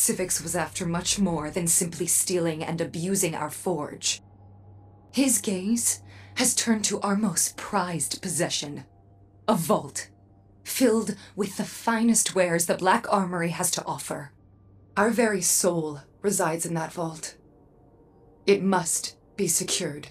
Civics was after much more than simply stealing and abusing our forge. His gaze has turned to our most prized possession, a vault, filled with the finest wares the Black Armory has to offer. Our very soul resides in that vault. It must be secured.